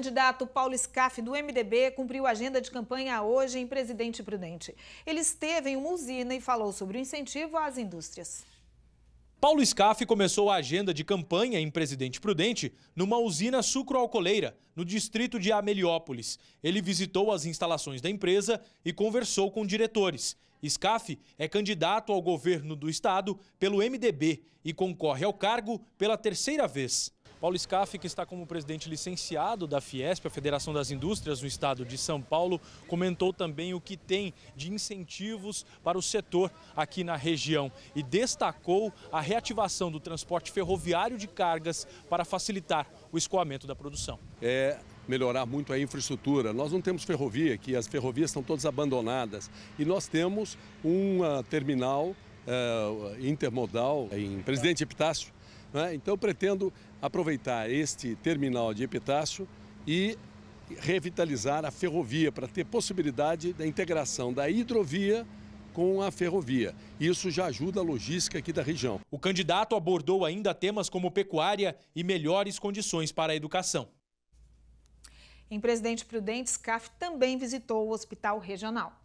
candidato Paulo Scaff, do MDB, cumpriu a agenda de campanha hoje em Presidente Prudente. Ele esteve em uma usina e falou sobre o incentivo às indústrias. Paulo Scaff começou a agenda de campanha em Presidente Prudente numa usina sucroalcooleira, no distrito de Ameliópolis. Ele visitou as instalações da empresa e conversou com diretores. Scaff é candidato ao governo do estado pelo MDB e concorre ao cargo pela terceira vez. Paulo Scaff, que está como presidente licenciado da Fiesp, a Federação das Indústrias no estado de São Paulo, comentou também o que tem de incentivos para o setor aqui na região e destacou a reativação do transporte ferroviário de cargas para facilitar o escoamento da produção. É melhorar muito a infraestrutura. Nós não temos ferrovia aqui, as ferrovias estão todas abandonadas e nós temos um terminal uh, intermodal em Presidente Epitácio né? Então, pretendo aproveitar este terminal de Epitácio e revitalizar a ferrovia para ter possibilidade da integração da hidrovia com a ferrovia. Isso já ajuda a logística aqui da região. O candidato abordou ainda temas como pecuária e melhores condições para a educação. Em Presidente Prudente, SCAF também visitou o hospital regional.